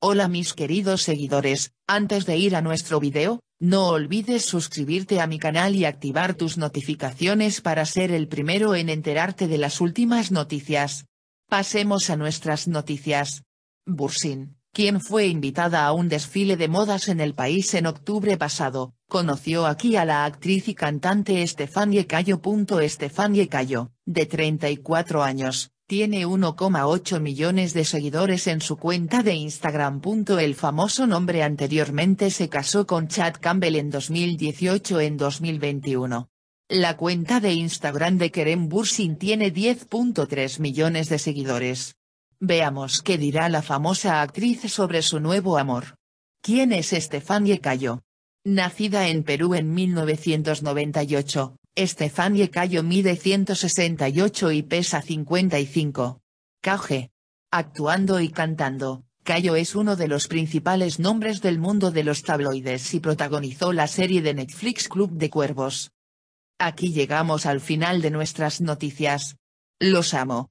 Hola mis queridos seguidores, antes de ir a nuestro video, no olvides suscribirte a mi canal y activar tus notificaciones para ser el primero en enterarte de las últimas noticias. Pasemos a nuestras noticias. Bursin, quien fue invitada a un desfile de modas en el país en octubre pasado, conoció aquí a la actriz y cantante Estefanie Cayo. Estefanie Cayo, de 34 años, tiene 1,8 millones de seguidores en su cuenta de Instagram. El famoso nombre anteriormente se casó con Chad Campbell en 2018 en 2021. La cuenta de Instagram de Kerem Bursin tiene 10.3 millones de seguidores. Veamos qué dirá la famosa actriz sobre su nuevo amor. ¿Quién es Estefanie Cayo? Nacida en Perú en 1998, Estefanie Cayo mide 168 y pesa 55 kg. Actuando y cantando, Cayo es uno de los principales nombres del mundo de los tabloides y protagonizó la serie de Netflix Club de Cuervos. Aquí llegamos al final de nuestras noticias. Los amo.